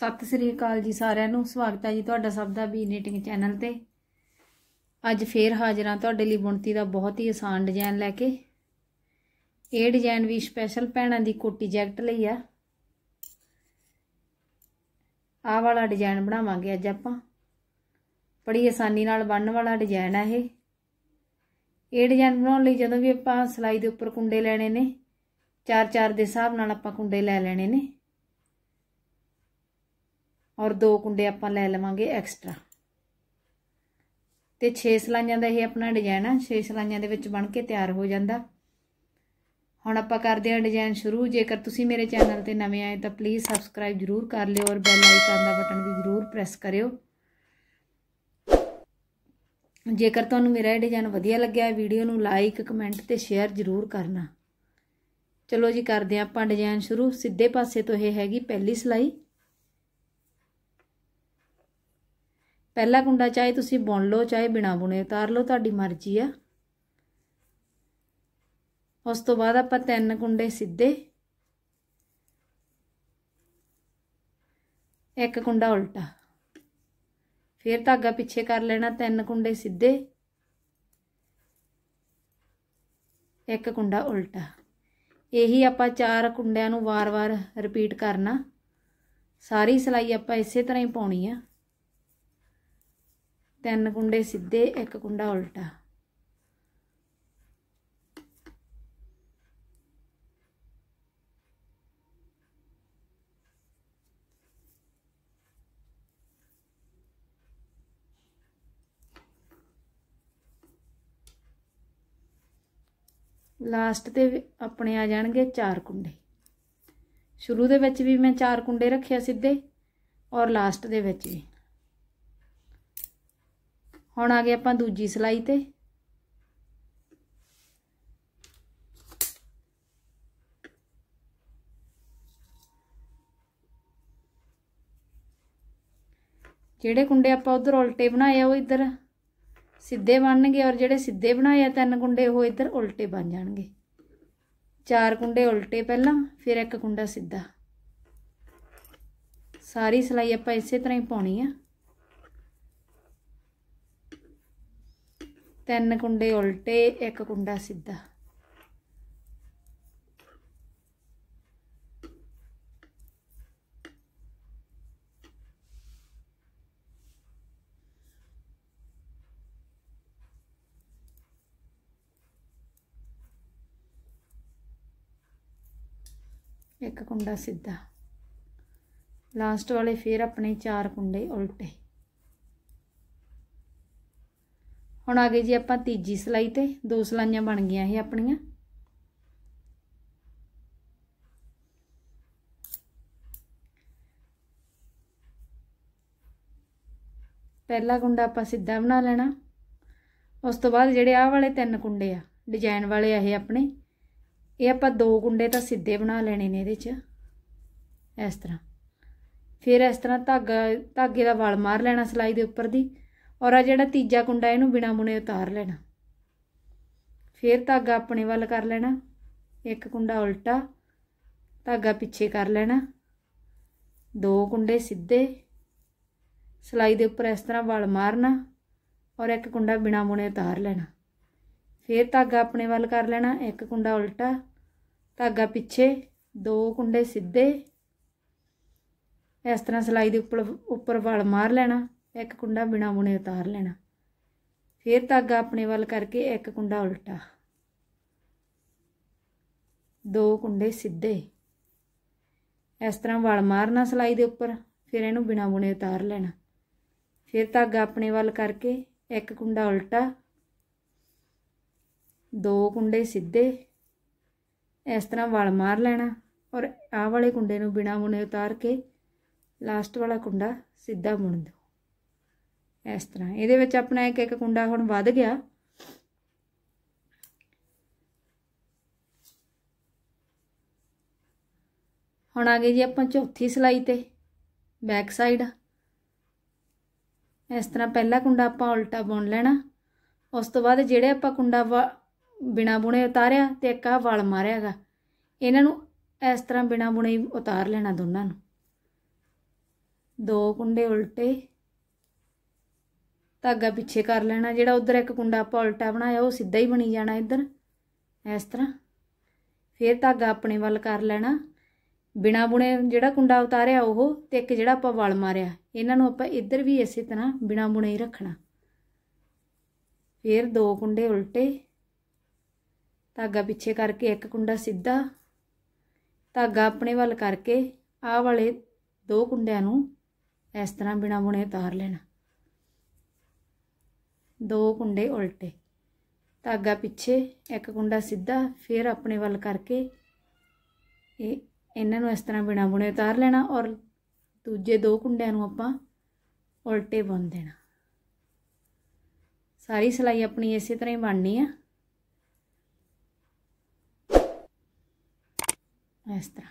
ਸਤਿ ਸ੍ਰੀ ਅਕਾਲ ਜੀ ਸਾਰਿਆਂ ਨੂੰ ਸਵਾਗਤ ਹੈ ਜੀ ਤੁਹਾਡਾ ਸਭ ਦਾ ਵੀ ਨੀਟਿੰਗ ਚੈਨਲ ਤੇ ਅੱਜ ਫੇਰ ਹਾਜ਼ਰ ਹਾਂ ਤੁਹਾਡੇ ਲਈ ਬੁਣਤੀ ਦਾ ਬਹੁਤ ਹੀ ਆਸਾਨ ਡਿਜ਼ਾਈਨ ਲੈ ਕੇ ਇਹ ਡਿਜ਼ਾਈਨ ਵੀ ਸਪੈਸ਼ਲ ਭੈਣਾਂ ਦੀ ਕੋਟੀ ਜੈਕਟ ਲਈ ਆ ਆਹ ਵਾਲਾ ਡਿਜ਼ਾਈਨ ਬਣਾਵਾਂਗੇ ਅੱਜ ਆਪਾਂ ਬੜੀ ਆਸਾਨੀ ਨਾਲ ਬਣਨ ਵਾਲਾ ਡਿਜ਼ਾਈਨ ਆ ਇਹ ਇਹ ਡਿਜ਼ਾਈਨ ਬਣਾਉਣ ਲਈ ਜਦੋਂ ਵੀ ਆਪਾਂ ਸਲਾਈ ਦੇ ਉੱਪਰ ਕੁੰਡੇ ਲੈਣੇ ਨੇ ਚਾਰ ਚਾਰ ਦੇ ਹਿਸਾਬ ਨਾਲ ਆਪਾਂ ਕੁੰਡੇ ਲੈ ਲੈਣੇ ਨੇ ਔਰ ਦੋ ਕੁੰਡੇ ਆਪਾਂ ਲੈ ਲਵਾਂਗੇ ਐਕਸਟਰਾ ਤੇ 6 ਸਲਾਈਆਂ ਦਾ ਇਹ ਆਪਣਾ ਡਿਜ਼ਾਈਨ ਆ 6 ਸਲਾਈਆਂ ਦੇ ਵਿੱਚ ਬਣ ਕੇ ਤਿਆਰ ਹੋ ਜਾਂਦਾ ਹੁਣ ਆਪਾਂ ਕਰਦੇ ਹਾਂ ਡਿਜ਼ਾਈਨ ਸ਼ੁਰੂ ਜੇਕਰ ਤੁਸੀਂ ਮੇਰੇ ਚੈਨਲ ਤੇ ਨਵੇਂ ਆਏ ਤਾਂ ਪਲੀਜ਼ ਸਬਸਕ੍ਰਾਈਬ ਜ਼ਰੂਰ ਕਰ ਲਿਓ ਔਰ ਬੈਲ ਆਈਕਨ ਦਾ ਬਟਨ ਵੀ ਜ਼ਰੂਰ ਪ੍ਰੈਸ ਕਰਿਓ ਜੇਕਰ ਤੁਹਾਨੂੰ ਮੇਰਾ ਇਹ ਡਿਜ਼ਾਈਨ ਵਧੀਆ ਲੱਗਿਆ ਵੀਡੀਓ ਨੂੰ ਲਾਈਕ ਕਮੈਂਟ ਤੇ ਸ਼ੇਅਰ ਜ਼ਰੂਰ ਕਰਨਾ ਚਲੋ ਜੀ ਕਰਦੇ ਆਪਾਂ ਡਿਜ਼ਾਈਨ ਸ਼ੁਰੂ ਸਿੱਧੇ ਪਾਸੇ ਤੋਂ ਇਹ ਹੈਗੀ ਪਹਿਲੀ ਸਲਾਈ ਪਹਿਲਾ ਕੁੰਡਾ ਚਾਹੇ ਤੁਸੀਂ ਬੁਣ ਲਓ ਚਾਹੇ ਬਿਨਾ ਬੁਣੇ ਉਤਾਰ ਲਓ ਤੁਹਾਡੀ ਮਰਜ਼ੀ ਆ ਉਸ ਤੋਂ ਬਾਅਦ ਆਪਾਂ ਤਿੰਨ ਕੁੰਡੇ ਸਿੱਧੇ ਇੱਕ ਕੁੰਡਾ ਉਲਟਾ ਫਿਰ ਧਾਗਾ ਪਿੱਛੇ ਕਰ ਲੈਣਾ ਤਿੰਨ ਕੁੰਡੇ ਸਿੱਧੇ ਇੱਕ ਕੁੰਡਾ ਉਲਟਾ ਇਹੀ ਆਪਾਂ ਚਾਰ ਕੁੰਡਿਆਂ ਨੂੰ ਵਾਰ-ਵਾਰ ਰਿਪੀਟ ਕਰਨਾ ਸਾਰੀ ਸਲਾਈ ਆਪਾਂ ਇਸੇ ਤਰ੍ਹਾਂ ਹੀ ਪਾਉਣੀ ਆ ਤਿੰਨ ਕੁੰਡੇ ਸਿੱਧੇ ਇੱਕ ਕੁੰਡਾ ਉਲਟਾ ਲਾਸਟ ਤੇ ਆਪਣੇ ਆ ਜਾਣਗੇ ਚਾਰ ਕੁੰਡੇ ਸ਼ੁਰੂ ਦੇ ਵਿੱਚ ਵੀ ਮੈਂ ਚਾਰ ਕੁੰਡੇ ਰੱਖਿਆ ਸਿੱਧੇ ਔਰ ਲਾਸਟ ਦੇ ਵਿੱਚ ਵੀ ਹੁਣ ਆ ਗਏ ਆਪਾਂ ਦੂਜੀ ਸਲਾਈ ਤੇ ਜਿਹੜੇ ਕੁੰਡੇ ਆਪਾਂ ਉਧਰ ਉਲਟੇ ਬਣਾਏ ਆ ਉਹ ਇੱਧਰ ਸਿੱਧੇ ਬਣਨਗੇ ਔਰ ਜਿਹੜੇ ਸਿੱਧੇ ਬਣਾਏ ਆ ਤਿੰਨ ਕੁੰਡੇ ਉਹ ਇੱਧਰ ਉਲਟੇ ਬਣ ਜਾਣਗੇ ਚਾਰ ਕੁੰਡੇ ਉਲਟੇ ਪਹਿਲਾਂ ਫਿਰ ਇੱਕ ਕੁੰਡਾ ਸਿੱਧਾ ਸਾਰੀ ਸਲਾਈ ਆਪਾਂ ਇਸੇ ਤਰ੍ਹਾਂ ਹੀ ਪਾਉਣੀ ਆ ਤਿੰਨ ਕੁੰਡੇ ਉਲਟੇ ਇੱਕ ਕੁੰਡਾ ਸਿੱਧਾ ਇੱਕ ਕੁੰਡਾ ਸਿੱਧਾ ਲਾਸਟ ਵਾਲੇ ਫੇਰ ਆਪਣੇ ਚਾਰ ਕੁੰਡੇ ਉਲਟੇ ਹੁਣ ਆ ਗਏ ਜੀ ਆਪਾਂ ਤੀਜੀ ਸਲਾਈ ਤੇ ਦੋ ਸਲਾਈਆਂ ਬਣ ਗਈਆਂ ਇਹ ਆਪਣੀਆਂ ਪਹਿਲਾ ਗੁੰਡਾ ਆਪਾਂ ਸਿੱਧਾ ਬਣਾ ਲੈਣਾ ਉਸ ਤੋਂ ਬਾਅਦ ਜਿਹੜੇ ਆਹ ਵਾਲੇ ਤਿੰਨ ਗੁੰਡੇ ਆ ਡਿਜ਼ਾਈਨ ਵਾਲੇ ਆ ਇਹ ਆਪਣੇ ਇਹ ਆਪਾਂ ਦੋ ਗੁੰਡੇ ਤਾਂ ਸਿੱਧੇ ਬਣਾ ਲੈਣੇ ਨੇ ਇਹਦੇ 'ਚ ਇਸ ਤਰ੍ਹਾਂ ਫਿਰ ਇਸ ਤਰ੍ਹਾਂ ਧਾਗਾ ਧਾਗੇ ਦਾ ਵਲ ਮਾਰ ਲੈਣਾ ਸਲਾਈ ਦੇ ਉੱਪਰ ਦੀ ਔਰ ਆ ਜਿਹੜਾ ਤੀਜਾ ਕੁੰਡਾ ਇਹਨੂੰ ਬਿਨਾ ਬੁਣੇ ਉਤਾਰ ਲੈਣਾ ਫੇਰ ਧਾਗਾ ਆਪਣੇ ਵੱਲ ਕਰ ਲੈਣਾ ਇੱਕ ਕੁੰਡਾ ਉਲਟਾ ਧਾਗਾ ਪਿੱਛੇ ਕਰ ਲੈਣਾ ਦੋ ਕੁੰਡੇ ਸਿੱਧੇ ਸਲਾਈ ਦੇ ਉੱਪਰ ਇਸ ਤਰ੍ਹਾਂ ਵਲ ਮਾਰਨਾ ਔਰ ਇੱਕ ਕੁੰਡਾ ਬਿਨਾ ਬੁਣੇ ਉਤਾਰ ਲੈਣਾ ਫੇਰ ਧਾਗਾ ਆਪਣੇ ਵੱਲ ਕਰ ਲੈਣਾ ਇੱਕ ਕੁੰਡਾ ਉਲਟਾ ਧਾਗਾ ਪਿੱਛੇ ਦੋ ਕੁੰਡੇ ਸਿੱਧੇ ਇਸ ਤਰ੍ਹਾਂ ਸਲਾਈ ਦੇ ਉੱਪਰ ਉੱਪਰ ਵਲ ਮਾਰ ਲੈਣਾ ਇੱਕ ਕੁੰਡਾ ਬਿਨਾ ਬੁਣੇ ਉਤਾਰ ਲੈਣਾ ਫਿਰ ਧਾਗਾ ਆਪਣੇ ਵੱਲ ਕਰਕੇ ਇੱਕ ਕੁੰਡਾ ਉਲਟਾ ਦੋ ਕੁੰਡੇ ਸਿੱਧੇ ਇਸ ਤਰ੍ਹਾਂ ਵਲ ਮਾਰਨਾ ਸਲਾਈ ਦੇ ਉੱਪਰ ਫਿਰ ਇਹਨੂੰ ਬਿਨਾ ਬੁਣੇ ਉਤਾਰ ਲੈਣਾ ਫਿਰ ਧਾਗਾ ਆਪਣੇ ਵੱਲ ਕਰਕੇ ਇੱਕ ਕੁੰਡਾ ਉਲਟਾ ਦੋ ਕੁੰਡੇ ਸਿੱਧੇ ਇਸ ਤਰ੍ਹਾਂ ਵਲ ਮਾਰ ਲੈਣਾ ਔਰ ਆਹ ਵਾਲੇ ਕੁੰਡੇ ਨੂੰ ਬਿਨਾ ਬੁਣੇ ਉਤਾਰ ਕੇ ਲਾਸਟ ਵਾਲਾ ਕੁੰਡਾ ਸਿੱਧਾ ਬੁਣ ਦਿਓ ਇਸ ਤਰ੍ਹਾਂ ਇਹਦੇ ਵਿੱਚ ਆਪਣਾ ਇੱਕ ਇੱਕ ਕੁੰਡਾ ਹੁਣ ਵੱਧ ਗਿਆ ਹੁਣ ਆ ਗਏ ਜੀ ਆਪਾਂ ਚੌਥੀ ਸਲਾਈ ਤੇ ਬੈਕ ਸਾਈਡ ਇਸ ਤਰ੍ਹਾਂ ਪਹਿਲਾ ਕੁੰਡਾ ਆਪਾਂ ਉਲਟਾ ਬੁਣ ਲੈਣਾ ਉਸ ਤੋਂ ਬਾਅਦ ਜਿਹੜੇ ਆਪਾਂ ਕੁੰਡਾ ਬਿਨਾ ਬੁਣੇ ਉਤਾਰਿਆ ਤੇ ਇੱਕ ਆ ਵਲ ਮਾਰਿਆਗਾ ਇਹਨਾਂ ਨੂੰ ਇਸ ਤਰ੍ਹਾਂ ਬਿਨਾ ਬੁਣੇ ਉਤਾਰ ਲੈਣਾ ਦੋਨਾਂ ਨੂੰ ਦੋ ਕੁੰਡੇ ਉਲਟੇ ਧਾਗਾ ਪਿੱਛੇ ਕਰ ਲੈਣਾ ਜਿਹੜਾ ਉਧਰ ਇੱਕ ਕੁੰਡਾ ਆਪਾਂ ਉਲਟਾ ਬਣਾਇਆ ਉਹ ਸਿੱਧਾ ਹੀ ਬਣੀ ਜਾਣਾ ਇੱਧਰ ਇਸ ਤਰ੍ਹਾਂ ਫਿਰ ਧਾਗਾ ਆਪਣੇ ਵੱਲ ਕਰ ਲੈਣਾ ਬਿਨਾ ਬੁਣੇ ਜਿਹੜਾ ਕੁੰਡਾ ਉਤਾਰਿਆ ਉਹ ਤੇ ਇੱਕ ਜਿਹੜਾ ਆਪਾਂ ਵਲ ਮਾਰਿਆ ਇਹਨਾਂ ਨੂੰ ਆਪਾਂ ਇੱਧਰ ਵੀ ਇਸੇ ਤਰ੍ਹਾਂ ਬਿਨਾ ਬੁਣੇ ਹੀ ਰੱਖਣਾ ਫਿਰ ਦੋ ਕੁੰਡੇ ਉਲਟੇ ਧਾਗਾ ਪਿੱਛੇ ਕਰਕੇ ਇੱਕ ਕੁੰਡਾ ਸਿੱਧਾ ਧਾਗਾ ਆਪਣੇ ਵੱਲ ਕਰਕੇ ਆਹ ਵਾਲੇ ਦੋ ਕੁੰਡਿਆਂ ਨੂੰ ਇਸ ਤਰ੍ਹਾਂ ਬਿਨਾ ਬੁਣੇ ਉਤਾਰ ਲੈਣਾ ਦੋ ਕੁੰਡੇ ਉਲਟੇ ਧਾਗਾ ਪਿੱਛੇ ਇੱਕ ਕੁੰਡਾ ਸਿੱਧਾ ਫਿਰ ਆਪਣੇ ਵੱਲ ਕਰਕੇ ਇਹ ਇਹਨਾਂ ਨੂੰ ਇਸ ਤਰ੍ਹਾਂ ਬਿਨਾ ਬੁਣੇ ਉਤਾਰ ਲੈਣਾ ਔਰ ਦੂਜੇ ਦੋ ਕੁੰਡਿਆਂ ਨੂੰ ਆਪਾਂ ਉਲਟੇ ਬੁਣ ਦੇਣਾ ਸਾਰੀ ਸਲਾਈ ਆਪਣੀ ਇਸੇ ਤਰ੍ਹਾਂ ਹੀ ਬਣਨੀ ਆ ਇਸ ਤਰ੍ਹਾਂ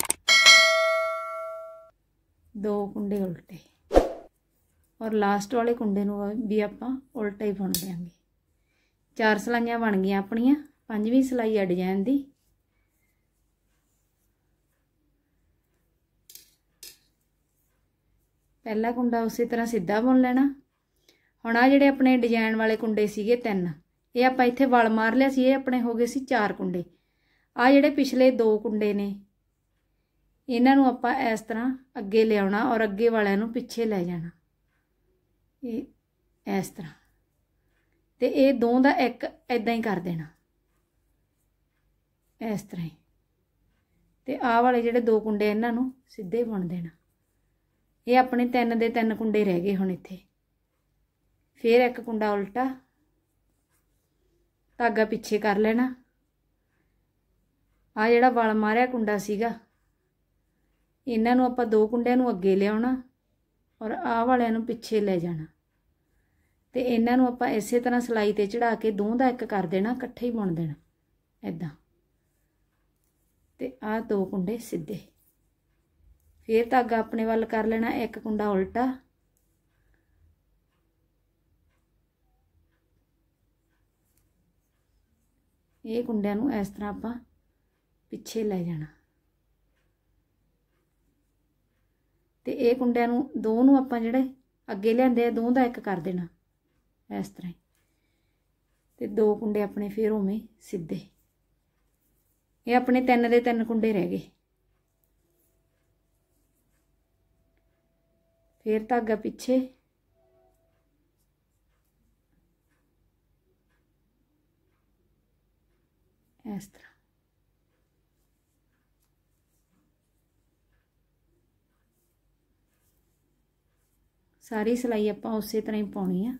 ਦੋ ਕੁੰਡੇ ਉਲਟੇ ਔਰ ਲਾਸਟ ਵਾਲੇ ਕੁੰਡੇ ਨੂੰ ਵੀ ਆਪਾਂ ਉਲਟਾ ਹੀ ਬੁਣ ਲਿਆਂਗੇ ਚਾਰ ਸਲਾਈਆਂ ਬਣ ਗਈਆਂ ਆਪਣੀਆਂ ਪੰਜਵੀਂ ਸਲਾਈ ਆ ਡਿਜ਼ਾਈਨ ਦੀ ਪਹਿਲਾ ਕੁੰਡਾ ਉਸੇ ਤਰ੍ਹਾਂ ਸਿੱਧਾ ਬੁਣ ਲੈਣਾ ਹੁਣ ਆ ਜਿਹੜੇ ਆਪਣੇ ਡਿਜ਼ਾਈਨ ਵਾਲੇ ਕੁੰਡੇ ਸੀਗੇ ਤਿੰਨ ਇਹ ਆਪਾਂ ਇੱਥੇ ਵਲ ਮਾਰ ਲਿਆ ਸੀ ਇਹ ਆਪਣੇ ਹੋ ਗਏ ਸੀ ਚਾਰ ਕੁੰਡੇ ਆ ਜਿਹੜੇ ਪਿਛਲੇ ਦੋ ਕੁੰਡੇ ਨੇ ਇਹਨਾਂ ਨੂੰ ਆਪਾਂ ਇਸ ਤਰ੍ਹਾਂ ਅੱਗੇ ਲਿਆਉਣਾ ਔਰ ਅੱਗੇ ਵਾਲਿਆਂ ਨੂੰ ਪਿੱਛੇ ਲੈ ਜਾਣਾ ਇਹ ਇਸ ਤਰ੍ਹਾਂ ਤੇ ਇਹ ਦੋ ਦਾ ਇੱਕ ਇਦਾਂ ਹੀ ਕਰ ਦੇਣਾ ਇਸ ਤਰ੍ਹਾਂ ਹੀ ਤੇ ਆਹ ਵਾਲੇ ਜਿਹੜੇ ਦੋ ਕੁੰਡੇ ਇਹਨਾਂ ਨੂੰ ਸਿੱਧੇ ਬੁਣ ਦੇਣਾ ਇਹ ਆਪਣੇ ਤਿੰਨ ਦੇ ਤਿੰਨ ਕੁੰਡੇ ਰਹਿ ਗਏ ਹੁਣ ਇੱਥੇ ਫੇਰ ਇੱਕ ਕੁੰਡਾ ਉਲਟਾ ਧਾਗਾ ਪਿੱਛੇ ਕਰ ਲੈਣਾ ਆ ਜਿਹੜਾ ਵਲ ਮਾਰਿਆ ਕੁੰਡਾ ਸੀਗਾ ਇਹਨਾਂ ਨੂੰ ਆਪਾਂ ਦੋ ਕੁੰਡਿਆਂ ਨੂੰ ਅੱਗੇ ਲਿਆਉਣਾ ਔਰ ਆਹ ਵਾਲਿਆਂ ਨੂੰ ਪਿੱਛੇ ਲੈ ਜਾਣਾ ਤੇ ਇਹਨਾਂ ਨੂੰ ਆਪਾਂ ਇਸੇ ਤਰ੍ਹਾਂ ਸਲਾਈ ਤੇ ਚੜਾ ਕੇ ਦੋਹਾਂ ਦਾ ਇੱਕ ਕਰ ਦੇਣਾ ਇਕੱਠੇ ਹੀ ਬੁਣ ਦੇਣਾ ਐਦਾਂ ਤੇ ਆਹ ਦੋ ਕੁੰਡੇ ਸਿੱਧੇ ਫੇਰ ਧਾਗਾ ਆਪਣੇ ਵੱਲ ਕਰ ਲੈਣਾ ਇੱਕ ਕੁੰਡਾ ਉਲਟਾ ਇਹ ਕੁੰਡਿਆਂ ਨੂੰ ਇਸ ਤਰ੍ਹਾਂ ਆਪਾਂ ਪਿੱਛੇ ਲੈ ਜਾਣਾ ਤੇ ਇਹ ਕੁੰਡਿਆਂ ਨੂੰ ਦੋ ਨੂੰ ਆਪਾਂ ਜਿਹੜੇ ਅੱਗੇ ਲਿਆਂਦੇ ਆ ਦੋ ਦਾ ਇੱਕ ਕਰ ਦੇਣਾ ਇਸ ਤਰ੍ਹਾਂ ਤੇ ਦੋ ਕੁੰਡੇ ਆਪਣੇ ਫੇਰ ਉਵੇਂ ਸਿੱਧੇ ਇਹ ਆਪਣੇ ਤਿੰਨ ਦੇ ਤਿੰਨ ਕੁੰਡੇ ਰਹਿ ਗਏ ਫੇਰ ਧਾਗਾ ਪਿੱਛੇ ਇਸ ਤਰ੍ਹਾਂ ਸਾਰੀ ਸਲਾਈ ਆਪਾਂ ਉਸੇ ਤਰ੍ਹਾਂ ਹੀ ਪਾਉਣੀ ਆ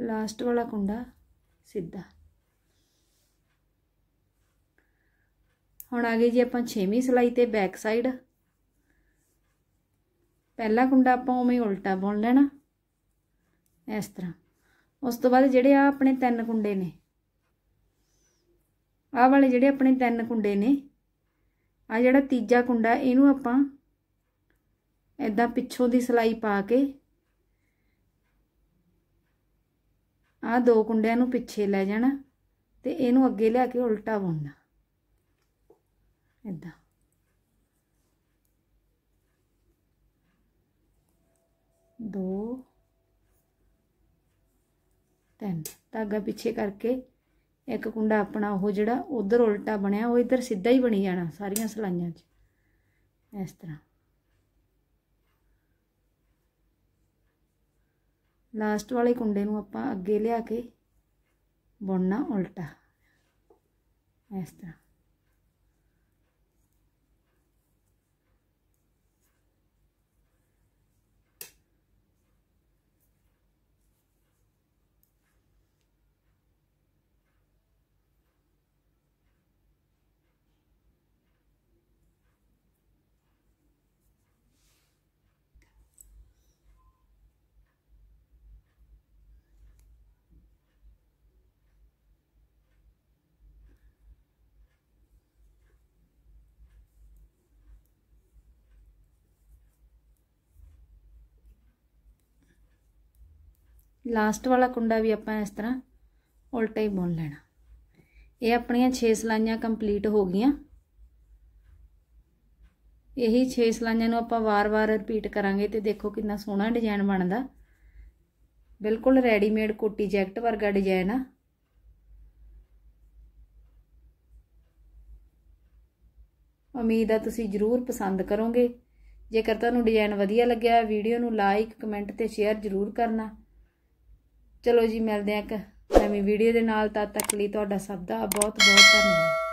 ਲਾਸਟ ਵਾਲਾ ਕੁੰਡਾ ਸਿੱਧਾ ਹੁਣ ਆ ਗਏ ਜੀ ਆਪਾਂ 6ਵੀਂ ਸਲਾਈ ਤੇ ਬੈਕ ਸਾਈਡ ਪਹਿਲਾ ਕੁੰਡਾ ਆਪਾਂ ਉਵੇਂ ਉਲਟਾ ਬੁਣ ਲੈਣਾ ਇਸ ਤਰ੍ਹਾਂ ਉਸ ਤੋਂ ਬਾਅਦ ਜਿਹੜੇ ਆ ਆਪਣੇ ਤਿੰਨ ਕੁੰਡੇ ਨੇ ਆ ਵਾਲੇ ਜਿਹੜੇ ਆਪਣੇ ਤਿੰਨ ਕੁੰਡੇ ਨੇ ਆ ਜਿਹੜਾ ਤੀਜਾ ਕੁੰਡਾ ਇਹਨੂੰ ਆਪਾਂ ਇਦਾਂ ਪਿੱਛੋਂ ਦੀ ਸਲਾਈ ਪਾ ਕੇ ਆ ਦੋ ਕੁੰਡਿਆਂ ਨੂੰ ਪਿੱਛੇ ਲੈ ਜਾਣਾ ਤੇ ਇਹਨੂੰ ਅੱਗੇ ਲਿਆ ਕੇ ਉਲਟਾ ਬੁਣਨਾ ਇਦਾਂ ਦੋ ਤਿੰਨ ਧਾਗਾ ਪਿੱਛੇ ਕਰਕੇ ਇੱਕ ਕੁੰਡਾ ਆਪਣਾ ਉਹ ਜਿਹੜਾ ਉਧਰ ਉਲਟਾ ਬਣਿਆ ਉਹ ਇਧਰ ਸਿੱਧਾ ਹੀ ਬਣੀ ਜਾਣਾ ਸਾਰੀਆਂ ਸਲਾਈਆਂ 'ਚ ਇਸ ਤਰ੍ਹਾਂ ਲਾਸਟ ਵਾਲੇ ਕੁੰਡੇ ਨੂੰ ਆਪਾਂ ਅੱਗੇ ਲਿਆ ਕੇ ਬੁਣਨਾ ਉਲਟਾ ਇਸ ਤਰ੍ਹਾਂ ਲਾਸਟ ਵਾਲਾ ਕੁੰਡਾ ਵੀ ਆਪਾਂ ਇਸ ਤਰ੍ਹਾਂ ਉਲਟਾ ਹੀ ਬੁਣ ਲੈਣਾ ਇਹ ਆਪਣੀਆਂ 6 ਸਲਾਈਆਂ ਕੰਪਲੀਟ ਹੋ ਗਈਆਂ ਇਹੀ 6 ਸਲਾਈਆਂ ਨੂੰ ਆਪਾਂ ਵਾਰ-ਵਾਰ ਰਿਪੀਟ ਕਰਾਂਗੇ ਤੇ ਦੇਖੋ ਕਿੰਨਾ ਸੋਹਣਾ ਡਿਜ਼ਾਈਨ ਬਣਦਾ ਬਿਲਕੁਲ ਰੈਡੀਮੇਡ ਕੋਟੀ ਜੈਕਟ ਵਰਗਾ ਡਿਜ਼ਾਈਨ ਆ ਉਮੀਦ ਆ ਤੁਸੀਂ ਜ਼ਰੂਰ ਪਸੰਦ ਕਰੋਗੇ ਜੇਕਰ ਤੁਹਾਨੂੰ ਡਿਜ਼ਾਈਨ ਵਧੀਆ ਲੱਗਿਆ ਵੀਡੀਓ ਨੂੰ ਲਾਈਕ ਕਮੈਂਟ ਤੇ ਸ਼ੇਅਰ ਜ਼ਰੂਰ ਕਰਨਾ ਚਲੋ ਜੀ ਮਿਲਦੇ ਆ ਇੱਕ ਨਵੀਂ ਵੀਡੀਓ ਦੇ ਨਾਲ ਤਦ ਤੱਕ ਲਈ ਤੁਹਾਡਾ ਸਭ ਦਾ ਬਹੁਤ ਬਹੁਤ ਧੰਨਵਾਦ